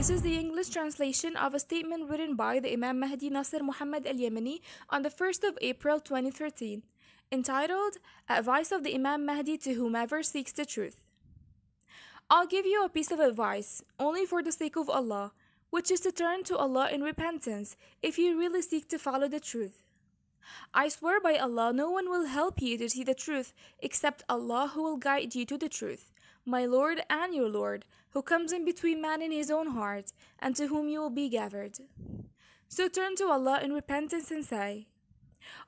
This is the English translation of a statement written by the Imam Mahdi Nasser Muhammad al Yemeni on the 1st of April 2013, entitled Advice of the Imam Mahdi to Whomever Seeks the Truth. I'll give you a piece of advice, only for the sake of Allah, which is to turn to Allah in repentance if you really seek to follow the truth. I swear by Allah, no one will help you to see the truth except Allah who will guide you to the truth, my Lord and your Lord, who comes in between man and his own heart, and to whom you will be gathered. So turn to Allah in repentance and say,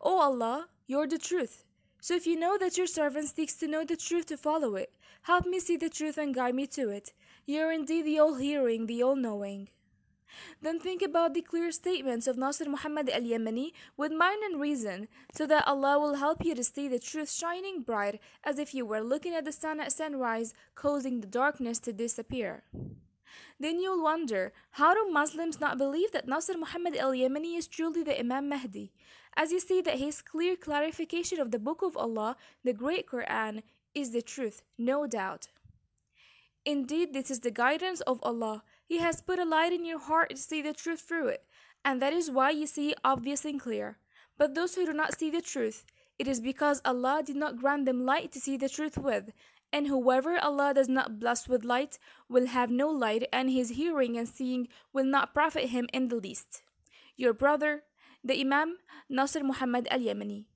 O oh Allah, you're the truth. So if you know that your servant seeks to know the truth to follow it, help me see the truth and guide me to it. You're indeed the all-hearing, the all-knowing. Then think about the clear statements of Nasr Muhammad al Yemeni with mind and reason, so that Allah will help you to see the truth shining bright as if you were looking at the sun at sunrise, causing the darkness to disappear. Then you'll wonder how do Muslims not believe that Nasr Muhammad al Yemeni is truly the Imam Mahdi? As you see that his clear clarification of the Book of Allah, the Great Quran, is the truth, no doubt. Indeed, this is the guidance of Allah he has put a light in your heart to see the truth through it, and that is why you see it obvious and clear. But those who do not see the truth, it is because Allah did not grant them light to see the truth with, and whoever Allah does not bless with light will have no light, and his hearing and seeing will not profit him in the least. Your brother, the Imam Nasir Muhammad al Yemeni.